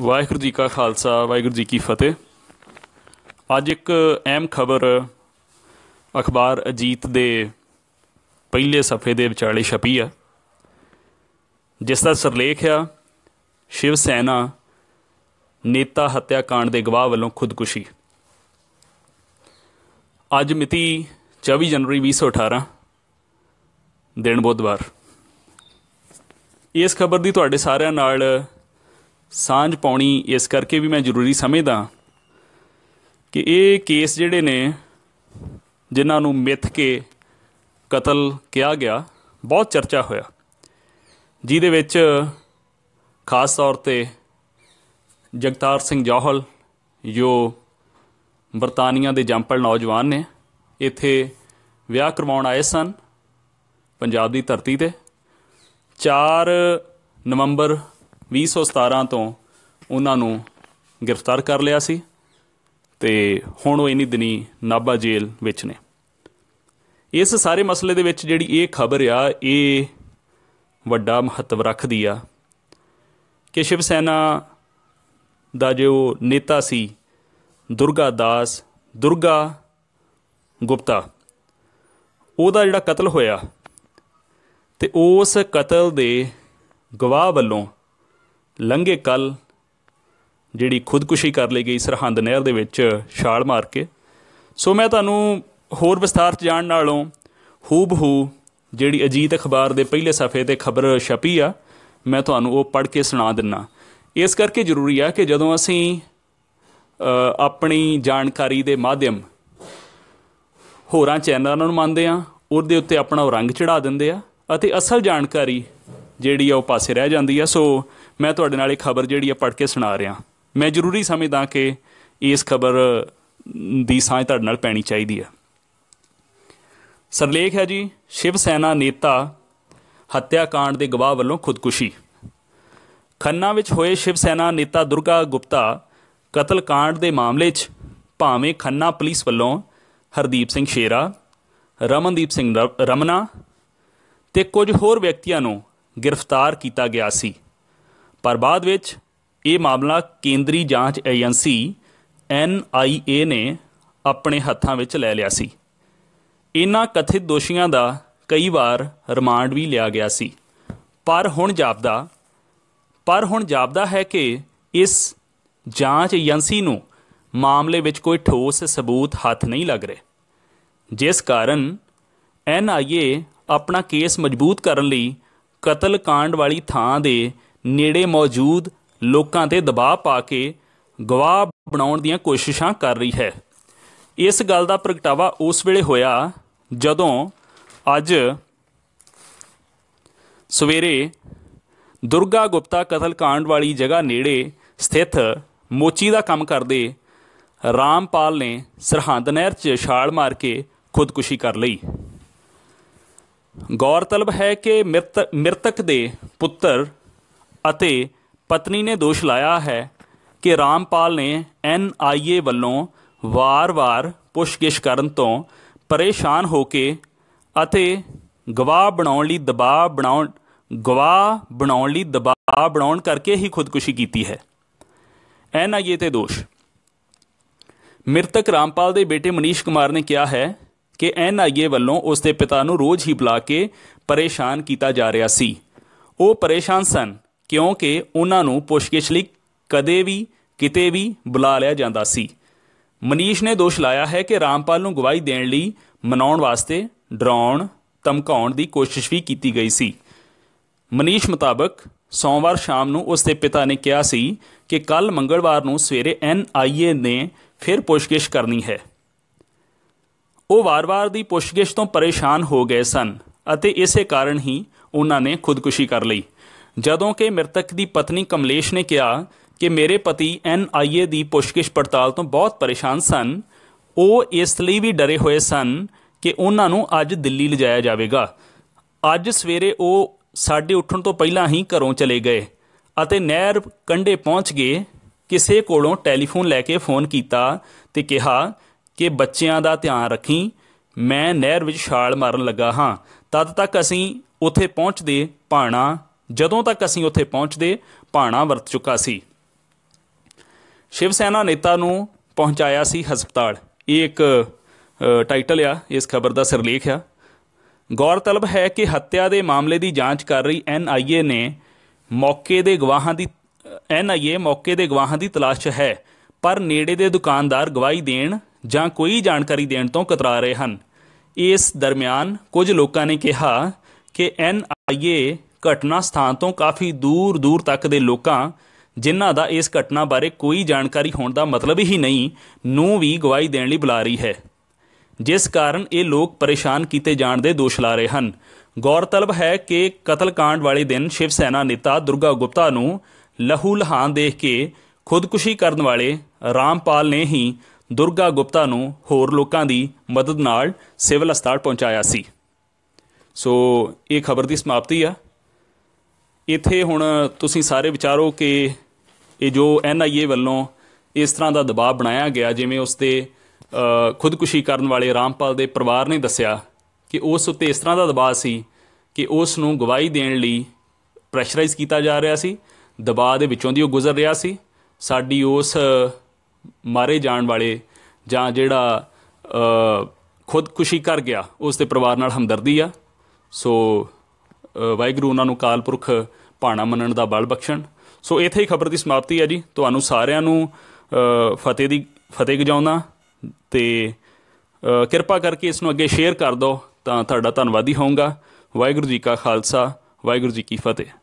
ਵਾਹਿਗੁਰੂ ਜੀ ਕਾ ਖਾਲਸਾ ਵਾਹਿਗੁਰੂ ਜੀ ਕੀ ਫਤਿਹ ਅੱਜ ਇੱਕ ਅਹਿਮ ਖਬਰ ਅਖਬਾਰ ਅਜੀਤ ਦੇ ਪਹਿਲੇ ਸਫੇ ਦੇ ਵਿਚਾਲੇ ਛਪੀ ਆ ਜਿਸ ਦਾ ਸਰਲੇਖ ਆ ਸ਼ਿਵ ਸੈਨਾ ਨੇਤਾ ਹੱਤਿਆ ਕਾਂਡ ਦੇ ਗਵਾਹ ਵੱਲੋਂ ਖੁਦਕੁਸ਼ੀ ਅੱਜ ਮਿਤੀ 24 ਜਨਵਰੀ 2018 ਦਿਨ ਬੁੱਧਵਾਰ ਇਸ ਖਬਰ ਦੀ ਤੁਹਾਡੇ ਸਾਰਿਆਂ ਨਾਲ ਸਾਂਝ ਪਾਉਣੀ ਇਸ ਕਰਕੇ ਵੀ ਮੈਂ ਜ਼ਰੂਰੀ ਸਮਝਦਾ ਕਿ ਇਹ ਕੇਸ ਜਿਹੜੇ ਨੇ ਜਿਨ੍ਹਾਂ ਨੂੰ ਮਿੱਥ ਕੇ ਕਤਲ ਕਿਹਾ ਗਿਆ ਬਹੁਤ ਚਰਚਾ ਹੋਇਆ ਜਿਹਦੇ ਵਿੱਚ ਖਾਸ ਤੌਰ ਤੇ ਜਗਤਾਰ ਸਿੰਘ ਜੋਹਲ ਜੋ ਬਰਤਾਨੀਆ ਦੇ ਜੰਪਲ ਨੌਜਵਾਨ ਨੇ ਇੱਥੇ ਵਿਆਹ ਕਰਵਾਉਣ ਆਏ ਸਨ ਪੰਜਾਬ ਦੀ ਧਰਤੀ ਤੇ 4 ਨਵੰਬਰ 2017 ਤੋਂ ਉਹਨਾਂ ਨੂੰ ਗ੍ਰਿਫਤਾਰ ਕਰ ਲਿਆ ਸੀ ਤੇ ਹੁਣ ਉਹ ਇਨੀ ਦਿਨੀ ਨਾਬਾ ਜੇਲ੍ਹ ਵਿੱਚ ਨੇ ਇਸ ਸਾਰੇ ਮਸਲੇ ਦੇ ਵਿੱਚ ਜਿਹੜੀ ਇਹ ਖਬਰ ਆ ਇਹ ਵੱਡਾ ਮਹੱਤਵ ਰੱਖਦੀ ਆ ਕਿ ਸ਼ਿਵ ਸੈਨਾ ਦਾ ਜੋ ਨੇਤਾ ਸੀ ਦੁਰਗਾ ਦਾਸ ਦੁਰਗਾ ਗੁਪਤਾ ਉਹਦਾ ਜਿਹੜਾ ਕਤਲ ਹੋਇਆ ਤੇ ਉਸ ਕਤਲ ਦੇ ਗਵਾਹ ਵੱਲੋਂ ਲੰਘੇ ਕੱਲ ਜਿਹੜੀ ਖੁਦਕੁਸ਼ੀ ਕਰ ਲਈ ਗਈ ਸਰਹੰਦ ਨਹਿਰ ਦੇ ਵਿੱਚ ਛਾਲ ਮਾਰ ਕੇ ਸੋ ਮੈਂ ਤੁਹਾਨੂੰ ਹੋਰ ਵਿਸਥਾਰ ਚ ਜਾਣ ਨਾਲੋਂ ਹੂਬਹੂ ਜਿਹੜੀ ਅਜੀਤ ਅਖਬਾਰ ਦੇ ਪਹਿਲੇ ਸਫ਼ੇ ਤੇ ਖਬਰ ਛਪੀ ਆ ਮੈਂ ਤੁਹਾਨੂੰ ਉਹ ਪੜ੍ਹ ਕੇ ਸੁਣਾ ਦਿੰਨਾ ਇਸ ਕਰਕੇ ਜ਼ਰੂਰੀ ਆ ਕਿ ਜਦੋਂ ਅਸੀਂ ਆਪਣੀ ਜਾਣਕਾਰੀ ਦੇ ਮਾਧਿਅਮ ਹੋਰਾਂ ਚੈਨਲਾਂ ਨੂੰ ਮੰਨਦੇ ਆ ਉਹਦੇ ਉੱਤੇ ਆਪਣਾ ਰੰਗ ਚੜਾ ਦਿੰਦੇ ਆ ਅਤੇ ਅਸਲ ਜਾਣਕਾਰੀ ਜਿਹੜੀ ਆ ਉਹ ਪਾਸੇ ਰਹਿ ਜਾਂਦੀ ਆ ਸੋ ਮੈਂ ਤੁਹਾਡੇ ਨਾਲ ਇਹ ਖਬਰ ਜਿਹੜੀ ਆ ਪੜ੍ਹ ਕੇ ਸੁਣਾ ਰਿਹਾ ਮੈਂ ਜ਼ਰੂਰੀ ਸਮਝਦਾ ਕਿ ਇਸ ਖਬਰ ਦੀ ਸਾਂਝ ਤੁਹਾਡੇ ਨਾਲ ਪੈਣੀ ਚਾਹੀਦੀ ਆ ਸਰਲੇਖ ਹੈ ਜੀ ਸ਼ਿਵ ਸੈਨਾ ਨੇਤਾ ਹੱਤਿਆ ਕਾਂਡ ਦੇ ਗਵਾਹ ਵੱਲੋਂ ਖੁਦਕੁਸ਼ੀ ਖੰਨਾ ਵਿੱਚ ਹੋਏ ਸ਼ਿਵ ਸੈਨਾ ਨੇਤਾ ਦੁਰਗਾ ਗੁਪਤਾ ਕਤਲ ਕਾਂਡ ਦੇ ਮਾਮਲੇ 'ਚ ਭਾਵੇਂ ਖੰਨਾ ਪੁਲਿਸ ਵੱਲੋਂ ਹਰਦੀਪ ਸਿੰਘ ਸ਼ੇਰਾ ਰਮਨਦੀਪ ਸਿੰਘ ਰਮਨਾ ਤੇ ਕੁਝ ਹੋਰ ਵਿਅਕਤੀਆਂ ਨੂੰ ਗ੍ਰਿਫਤਾਰ ਕੀਤਾ ਗਿਆ ਸੀ ਪਰ ਬਾਅਦ ਵਿੱਚ ਇਹ ਮਾਮਲਾ ਕੇਂਦਰੀ ਜਾਂਚ ਏਜੰਸੀ NIA ਨੇ ਆਪਣੇ ਹੱਥਾਂ ਵਿੱਚ ਲੈ ਲਿਆ ਸੀ ਇਹਨਾਂ ਕਥਿਤ ਦੋਸ਼ੀਆਂ ਦਾ ਕਈ ਵਾਰ ਰਿਮਾਂਡ ਵੀ ਲਿਆ ਗਿਆ ਸੀ ਪਰ ਹੁਣ ਜਾਪਦਾ ਪਰ ਹੁਣ ਜਾਪਦਾ ਹੈ ਕਿ ਇਸ ਜਾਂਚ ਏਜੰਸੀ ਨੂੰ ਮਾਮਲੇ ਵਿੱਚ ਕੋਈ ਠੋਸ ਸਬੂਤ ਹੱਥ ਨਹੀਂ ਲੱਗ ਰਹੇ ਜਿਸ ਕਾਰਨ NIA ਆਪਣਾ ਕੇਸ ਮਜ਼ਬੂਤ ਕਰਨ ਲਈ ਕਤਲ ਕਾਂਡ ਵਾਲੀ ਥਾਂ ਦੇ ਨੇੜੇ ਮੌਜੂਦ ਲੋਕਾਂ ਤੇ ਦਬਾਅ ਪਾ ਕੇ ਗਵਾਹ ਬਣਾਉਣ ਦੀਆਂ ਕੋਸ਼ਿਸ਼ਾਂ ਕਰ ਰਹੀ ਹੈ ਇਸ ਗੱਲ ਦਾ ਪ੍ਰਗਟਾਵਾ ਉਸ ਵੇਲੇ ਹੋਇਆ ਜਦੋਂ ਅੱਜ ਸਵੇਰੇ ਦੁਰਗਾ ਗੁਪਤਾ ਕਤਲ ਕਾਂਡ ਵਾਲੀ ਜਗ੍ਹਾ ਨੇੜੇ ਸਥਿਤ ਮੋਚੀ ਦਾ ਕੰਮ ਕਰਦੇ ਰਾਮਪਾਲ ਨੇ ਸਰਹੰਦ ਨਹਿਰ 'ਚ ਛਾਲ ਮਾਰ ਕੇ ਖੁਦਕੁਸ਼ੀ ਕਰ ਲਈ ਗੌਰਤਲਬ ਹੈ ਕਿ ਮ੍ਰਿਤਕ ਦੇ ਪੁੱਤਰ ਅਤੇ ਪਤਨੀ ਨੇ ਦੋਸ਼ ਲਾਇਆ ਹੈ ਕਿ ਰਾਮਪਾਲ ਨੇ ਐਨਆਈਏ ਵੱਲੋਂ ਵਾਰ-ਵਾਰ ਪੁਸ਼ਕਿਸ਼ ਕਰਨ ਤੋਂ ਪਰੇਸ਼ਾਨ ਹੋ ਕੇ ਅਤੇ ਗਵਾਹ ਬਣਾਉਣ ਲਈ ਦਬਾਅ ਬਣਾਉਣ ਗਵਾਹ ਬਣਾਉਣ ਲਈ ਦਬਾਅ ਬਣਾਉਣ ਕਰਕੇ ਹੀ ਖੁਦਕੁਸ਼ੀ ਕੀਤੀ ਹੈ ਐਨਆਈਏ ਤੇ ਦੋਸ਼ ਮ੍ਰਿਤਕ ਰਾਮਪਾਲ ਦੇ ਬੇਟੇ ਮਨੀਸ਼ ਕੁਮਾਰ ਨੇ ਕਿਹਾ ਹੈ ਕਿ ਐਨਆਈਏ ਵੱਲੋਂ ਉਸ ਦੇ ਪਿਤਾ ਨੂੰ ਰੋਜ਼ ਹੀ ਬੁਲਾ ਕੇ ਪਰੇਸ਼ਾਨ ਕੀਤਾ ਜਾ ਰਿਹਾ ਸੀ ਉਹ ਪਰੇਸ਼ਾਨ ਸਨ ਕਿਉਂਕਿ ਉਹਨਾਂ ਨੂੰ ਪੁੱਛਗਿੱਛ ਲਈ ਕਦੇ ਵੀ ਕਿਤੇ ਵੀ ਬੁਲਾ ਲਿਆ ਜਾਂਦਾ ਸੀ ਮਨੀਸ਼ ਨੇ ਦੋਸ਼ ਲਾਇਆ ਹੈ ਕਿ ਰਾਮਪਾਲ ਨੂੰ ਗਵਾਹੀ ਦੇਣ ਲਈ ਮਨਾਉਣ ਵਾਸਤੇ ਡਰਾਉਣ ਧਮਕਾਉਣ ਦੀ ਕੋਸ਼ਿਸ਼ ਵੀ ਕੀਤੀ ਗਈ ਸੀ ਮਨੀਸ਼ ਮੁਤਾਬਕ ਸੋਮਵਾਰ ਸ਼ਾਮ ਨੂੰ ਉਸ ਦੇ ਪਿਤਾ ਨੇ ਕਿਹਾ ਸੀ ਕਿ ਕੱਲ ਮੰਗਲਵਾਰ ਨੂੰ ਸਵੇਰੇ ਐਨਆਈਏ ਨੇ ਫਿਰ ਪੁੱਛਗਿੱਛ ਕਰਨੀ ਹੈ ਉਹ ਵਾਰ-ਵਾਰ ਦੀ ਪੁੱਛਗਿੱਛ ਤੋਂ ਪਰੇਸ਼ਾਨ ਹੋ ਗਏ ਸਨ ਅਤੇ ਇਸੇ ਕਾਰਨ ਹੀ ਉਹਨਾਂ ਨੇ ਖੁਦਕੁਸ਼ੀ ਕਰ ਲਈ ਜਦੋਂ ਕਿ ਮ੍ਰਿਤਕ ਦੀ ਪਤਨੀ ਕਮਲੇਸ਼ ਨੇ ਕਿਹਾ ਕਿ ਮੇਰੇ ਪਤੀ ਐਨਆਈਏ ਦੀ ਪੁਸ਼ਕਿਸ਼ ਪੜਤਾਲ ਤੋਂ ਬਹੁਤ ਪਰੇਸ਼ਾਨ ਸਨ ਉਹ ਇਸ ਲਈ ਵੀ ਡਰੇ ਹੋਏ ਸਨ ਕਿ ਉਹਨਾਂ ਨੂੰ ਅੱਜ ਦਿੱਲੀ ਲਿਜਾਇਆ ਜਾਵੇਗਾ ਅੱਜ ਸਵੇਰੇ ਉਹ ਸਾਡੇ ਉੱਠਣ ਤੋਂ ਪਹਿਲਾਂ ਹੀ ਘਰੋਂ ਚਲੇ ਗਏ ਅਤੇ ਨਹਿਰ ਕੰਢੇ ਪਹੁੰਚ ਗਏ ਕਿਸੇ ਕੋਲੋਂ ਟੈਲੀਫੋਨ ਲੈ ਕੇ ਫੋਨ ਕੀਤਾ ਤੇ ਕਿਹਾ ਕਿ ਬੱਚਿਆਂ ਦਾ ਧਿਆਨ ਰੱਖੀ ਮੈਂ ਨਹਿਰ ਵਿੱਚ ਛਾਲ ਮਾਰਨ ਲੱਗਾ ਹਾਂ ਤਦ ਤੱਕ ਅਸੀਂ ਉੱਥੇ ਪਹੁੰਚਦੇ ਪਾਣਾ ਜਦੋਂ ਤੱਕ ਅਸੀਂ ਉੱਥੇ ਪਹੁੰਚਦੇ ਪਾਣਾ ਵਰਤ ਚੁੱਕਾ ਸੀ ਸ਼ਿਵ ਸੈਨਾ ਨੇਤਾ ਨੂੰ ਪਹੁੰਚਾਇਆ ਸੀ ਹਸਪਤਾਲ ਇਹ ਇੱਕ ਟਾਈਟਲ ਆ ਇਸ ਖਬਰ ਦਾ ਸਿਰਲੇਖ ਆ ਗੌਰਤਲਬ ਹੈ ਕਿ ਹੱਤਿਆ ਦੇ ਮਾਮਲੇ ਦੀ ਜਾਂਚ ਕਰ ਰਹੀ ਐਨਆਈਏ ਨੇ ਮੌਕੇ ਦੇ ਗਵਾਹਾਂ ਦੀ ਐਨਆਈਏ ਮੌਕੇ ਦੇ ਗਵਾਹਾਂ ਦੀ ਤਲਾਸ਼ ਹੈ ਪਰ ਨੇੜੇ ਦੇ ਦੁਕਾਨਦਾਰ ਗਵਾਹੀ ਦੇਣ ਜਾਂ ਕੋਈ ਜਾਣਕਾਰੀ ਦੇਣ ਤੋਂ ਕਤਰਾ ਰਹੇ ਹਨ ਇਸ ਦਰਮਿਆਨ ਕੁਝ ਲੋਕਾਂ ਨੇ ਕਿਹਾ ਕਿ ਐਨਆਈਏ ਘਟਨਾ ਸਥਾਨ ਤੋਂ ਕਾਫੀ ਦੂਰ ਦੂਰ ਤੱਕ ਦੇ ਲੋਕਾਂ ਜਿਨ੍ਹਾਂ ਦਾ ਇਸ ਘਟਨਾ ਬਾਰੇ ਕੋਈ ਜਾਣਕਾਰੀ ਹੋਣ ਦਾ ਮਤਲਬ ਹੀ ਨਹੀਂ ਨੂੰ ਵੀ ਗਵਾਹੀ ਦੇਣ ਲਈ ਬੁਲਾ ਰਹੀ ਹੈ ਜਿਸ ਕਾਰਨ ਇਹ ਲੋਕ ਪਰੇਸ਼ਾਨ ਕੀਤੇ ਜਾਣ ਦੇ ਦੋਸ਼ ਲਾ ਰਹੇ ਹਨ ਗੌਰਤਲਬ ਹੈ ਕਿ ਕਤਲकांड ਵਾਲੇ ਦਿਨ ਸ਼ਿਵ ਸੈਨਾ ਨੇਤਾ ਦੁਰਗਾ ਗੁਪਤਾ ਨੂੰ ਲਹੂ ਲਹਾਨ ਦੇਖ ਕੇ ਖੁਦਕੁਸ਼ੀ ਕਰਨ ਵਾਲੇ ਰਾਮਪਾਲ ਨੇ ਹੀ ਦੁਰਗਾ ਗੁਪਤਾ ਨੂੰ ਹੋਰ ਲੋਕਾਂ ਦੀ ਮਦਦ ਨਾਲ ਸਿਵਲ ਹਸਪਤਾਲ ਪਹੁੰਚਾਇਆ ਸੀ ਸੋ ਇਹ ਖਬਰ ਦੀ ਸਮਾਪਤੀ ਆ ਇੱਥੇ ਹੁਣ ਤੁਸੀਂ ਸਾਰੇ ਵਿਚਾਰੋ ਕਿ ਇਹ ਜੋ ਐਨਆਈਏ ਵੱਲੋਂ ਇਸ ਤਰ੍ਹਾਂ ਦਾ ਦਬਾਅ ਬਣਾਇਆ ਗਿਆ ਜਿਵੇਂ ਉਸ ਤੇ ਖੁਦਕੁਸ਼ੀ ਕਰਨ ਵਾਲੇ ਰਾਮਪਾਲ ਦੇ ਪਰਿਵਾਰ ਨੇ ਦੱਸਿਆ ਕਿ ਉਸ ਉੱਤੇ ਇਸ ਤਰ੍ਹਾਂ ਦਾ ਦਬਾਅ ਸੀ ਕਿ ਉਸ ਨੂੰ ਗਵਾਹੀ ਦੇਣ ਲਈ ਪ੍ਰੈਸ਼ਰਾਈਜ਼ ਕੀਤਾ ਜਾ ਰਿਹਾ ਸੀ ਦਬਾਅ ਦੇ ਵਿੱਚੋਂ ਦੀ ਉਹ ਗੁਜ਼ਰ ਰਿਹਾ ਸੀ ਸਾਡੀ ਉਸ ਮਾਰੇ ਜਾਣ ਵਾਲੇ ਜਾਂ ਜਿਹੜਾ ਖੁਦਕੁਸ਼ੀ ਕਰ ਗਿਆ ਉਸ ਦੇ ਪਰਿਵਾਰ ਨਾਲ ਹਮਦਰਦੀ ਆ ਸੋ ਵਾਹਿਗੁਰੂ ਉਹਨਾਂ ਨੂੰ ਕਾਲਪੁਰਖ ਪਾਣਾ ਮੰਨਣ ਦਾ ਬਲ ਬਖਸ਼ਣ ਸੋ ਇੱਥੇ ਹੀ ਖਬਰ ਦੀ ਸਮਾਪਤੀ ਹੈ ਜੀ ਤੁਹਾਨੂੰ ਸਾਰਿਆਂ ਨੂੰ ਫਤਿਹ ਦੀ ਫਤਿਹ ਗਜਾਉਣਾ ਤੇ ਕਿਰਪਾ ਕਰਕੇ ਇਸ ਨੂੰ ਅੱਗੇ ਸ਼ੇਅਰ ਕਰ ਦਿਓ ਤਾਂ ਤੁਹਾਡਾ ਧੰਨਵਾਦੀ ਹੋਊਗਾ ਵਾਹਿਗੁਰੂ ਜੀ ਕਾ ਖਾਲਸਾ ਵਾਹਿਗੁਰੂ ਜੀ ਕੀ ਫਤਿਹ